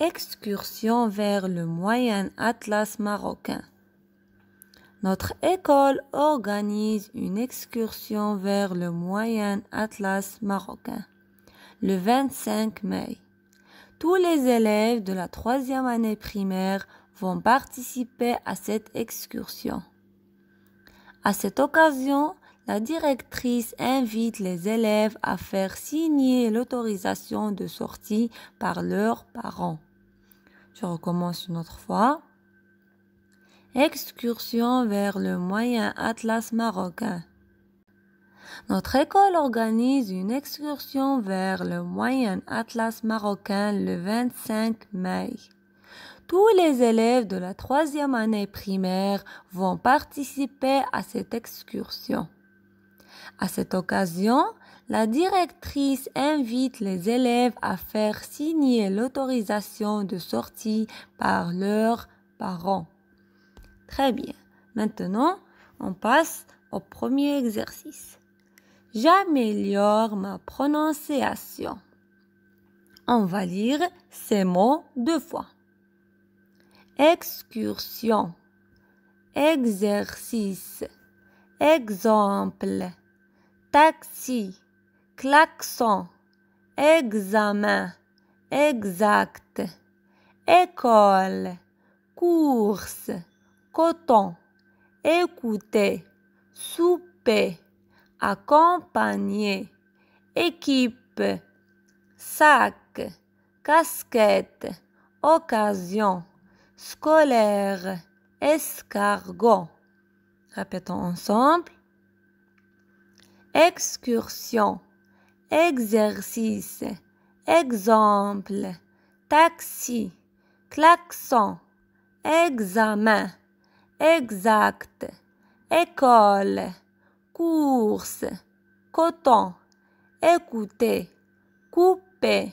excursion vers le Moyen Atlas marocain. Notre école organise une excursion vers le Moyen Atlas marocain le 25 mai. Tous les élèves de la troisième année primaire vont participer à cette excursion. À cette occasion, la directrice invite les élèves à faire signer l'autorisation de sortie par leurs parents. Je recommence une autre fois. Excursion vers le Moyen Atlas marocain. Notre école organise une excursion vers le Moyen Atlas marocain le 25 mai. Tous les élèves de la troisième année primaire vont participer à cette excursion. À cette occasion, la directrice invite les élèves à faire signer l'autorisation de sortie par leurs parents. Très bien. Maintenant, on passe au premier exercice. J'améliore ma prononciation. On va lire ces mots deux fois. Excursion, exercice, exemple, taxi, klaxon, examen, exact, école, course, coton, écouter, souper, accompagner, équipe, sac, casquette, occasion, scolaire, escargot. Répétons ensemble. Excursion exercice, exemple, taxi, klaxon, examen, exact, école, course, coton, écouter, couper,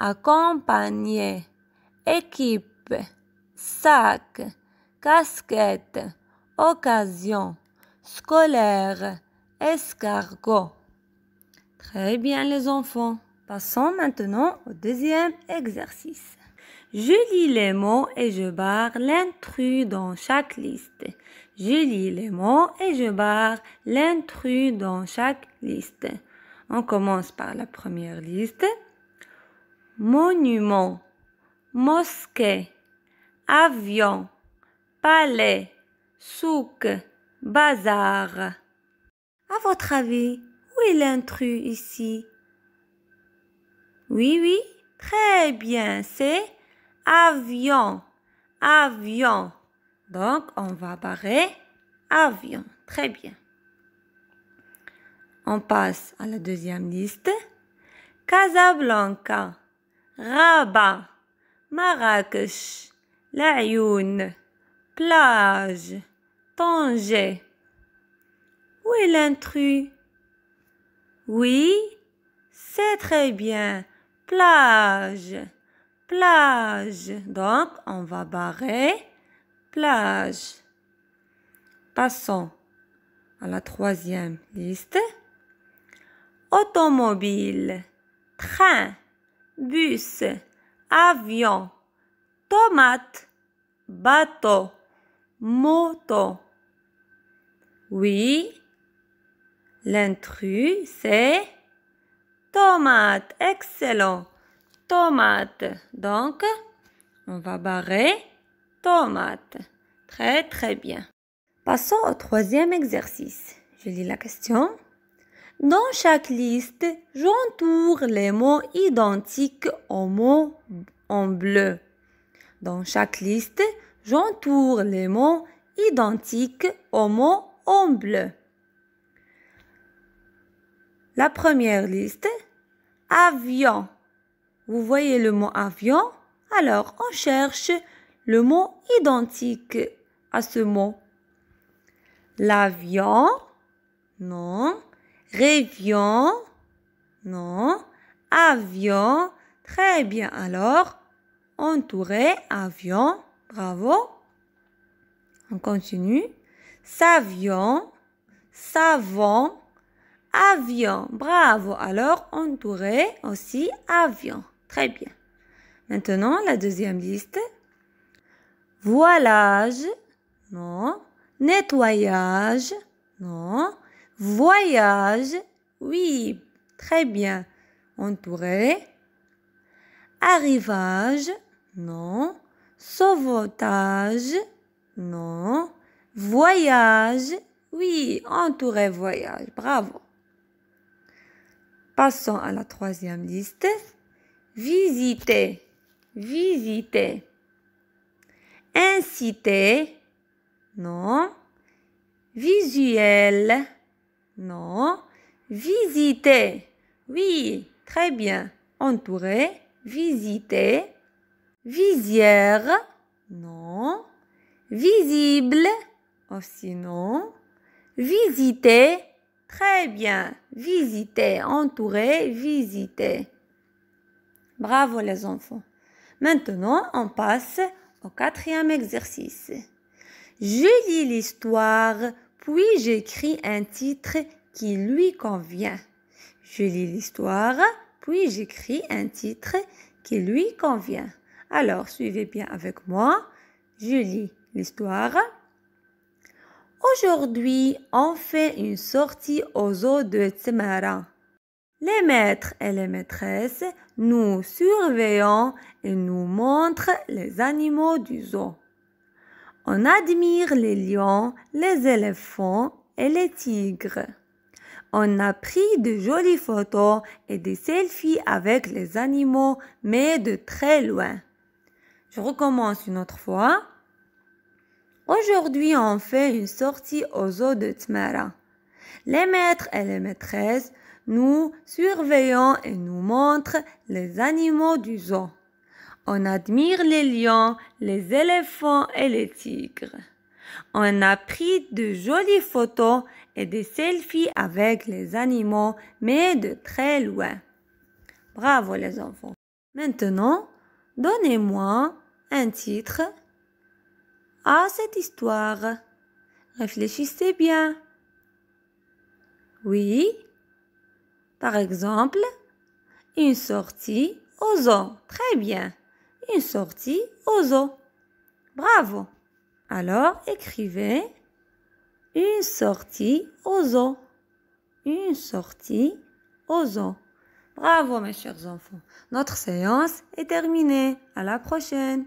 accompagner, équipe, sac, casquette, occasion, scolaire, escargot. Très bien les enfants. Passons maintenant au deuxième exercice. Je lis les mots et je barre l'intrus dans chaque liste. Je lis les mots et je barre l'intrus dans chaque liste. On commence par la première liste. Monument, mosquée, avion, palais, souk, bazar. À votre avis, où est l'intrus ici Oui, oui, très bien, c'est avion, avion. Donc, on va barrer avion. Très bien. On passe à la deuxième liste. Casablanca, Rabat, Marrakech, Laayoune, plage, Tanger. Où est l'intrus oui, c'est très bien. Plage, plage. Donc, on va barrer plage. Passons à la troisième liste. Automobile, train, bus, avion, tomate, bateau, moto. Oui, L'intrus, c'est tomate. Excellent. Tomate. Donc, on va barrer tomate. Très, très bien. Passons au troisième exercice. Je lis la question. Dans chaque liste, j'entoure les mots identiques aux mots en bleu. Dans chaque liste, j'entoure les mots identiques aux mots en bleu. La première liste, avion. Vous voyez le mot avion Alors on cherche le mot identique à ce mot. L'avion, non. Révion, non. Avion, très bien. Alors, entouré, avion, bravo. On continue. Savion, savon, avion. Bravo. Alors, entouré aussi avion. Très bien. Maintenant, la deuxième liste. Voilage. Non. Nettoyage. Non. Voyage. Oui. Très bien. Entouré. Arrivage. Non. Sauvetage. Non. Voyage. Oui, entouré voyage. Bravo. Passons à la troisième liste. Visiter, visiter. Inciter, non. Visuel, non. Visiter, oui, très bien. Entourer, visiter. Visière, non. Visible, aussi oh, non. Visiter, très bien visiter, entourer, visiter. Bravo les enfants. Maintenant, on passe au quatrième exercice. Je lis l'histoire, puis j'écris un titre qui lui convient. Je lis l'histoire, puis j'écris un titre qui lui convient. Alors, suivez bien avec moi. Je lis l'histoire, Aujourd'hui, on fait une sortie aux eaux de Tsemara. Les maîtres et les maîtresses nous surveillent et nous montrent les animaux du zoo. On admire les lions, les éléphants et les tigres. On a pris de jolies photos et des selfies avec les animaux, mais de très loin. Je recommence une autre fois. Aujourd'hui, on fait une sortie aux eaux de Tmara. Les maîtres et les maîtresses nous surveillons et nous montrent les animaux du zoo. On admire les lions, les éléphants et les tigres. On a pris de jolies photos et des selfies avec les animaux, mais de très loin. Bravo les enfants. Maintenant, donnez-moi un titre à cette histoire. Réfléchissez bien. Oui. Par exemple, une sortie aux zoo. Très bien. Une sortie aux zoo. Bravo. Alors, écrivez une sortie aux zoo. Une sortie aux zoo. Bravo, mes chers enfants. Notre séance est terminée. À la prochaine.